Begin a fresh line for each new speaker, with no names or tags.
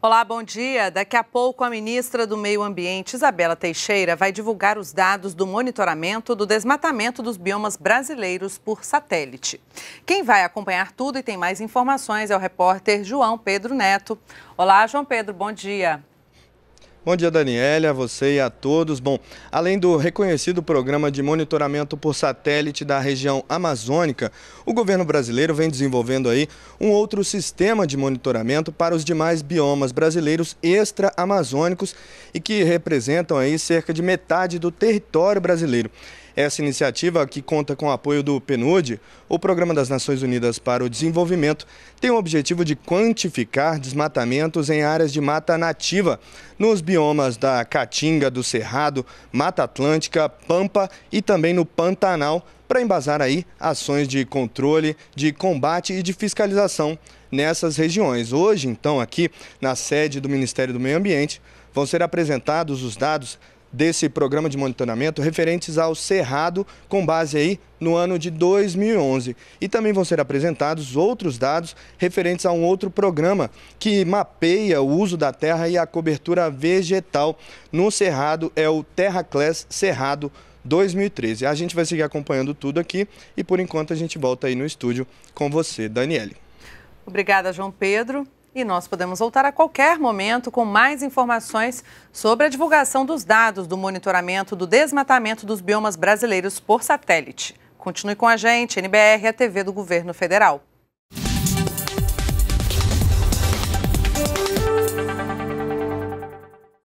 Olá, bom dia. Daqui a pouco, a ministra do Meio Ambiente, Isabela Teixeira, vai divulgar os dados do monitoramento do desmatamento dos biomas brasileiros por satélite. Quem vai acompanhar tudo e tem mais informações é o repórter João Pedro Neto. Olá, João Pedro, bom dia.
Bom dia, Daniela, a você e a todos. Bom, além do reconhecido programa de monitoramento por satélite da região amazônica, o governo brasileiro vem desenvolvendo aí um outro sistema de monitoramento para os demais biomas brasileiros extra-amazônicos e que representam aí cerca de metade do território brasileiro. Essa iniciativa, que conta com o apoio do PNUD, o Programa das Nações Unidas para o Desenvolvimento, tem o objetivo de quantificar desmatamentos em áreas de mata nativa, nos biomas da Caatinga, do Cerrado, Mata Atlântica, Pampa e também no Pantanal, para embasar aí ações de controle, de combate e de fiscalização nessas regiões. Hoje, então, aqui na sede do Ministério do Meio Ambiente, vão ser apresentados os dados desse programa de monitoramento referentes ao Cerrado, com base aí no ano de 2011. E também vão ser apresentados outros dados referentes a um outro programa que mapeia o uso da terra e a cobertura vegetal no Cerrado, é o Terra Class Cerrado 2013. A gente vai seguir acompanhando tudo aqui e por enquanto a gente volta aí no estúdio com você, Daniele.
Obrigada, João Pedro. E nós podemos voltar a qualquer momento com mais informações sobre a divulgação dos dados do monitoramento do desmatamento dos biomas brasileiros por satélite. Continue com a gente, NBR, a TV do Governo Federal.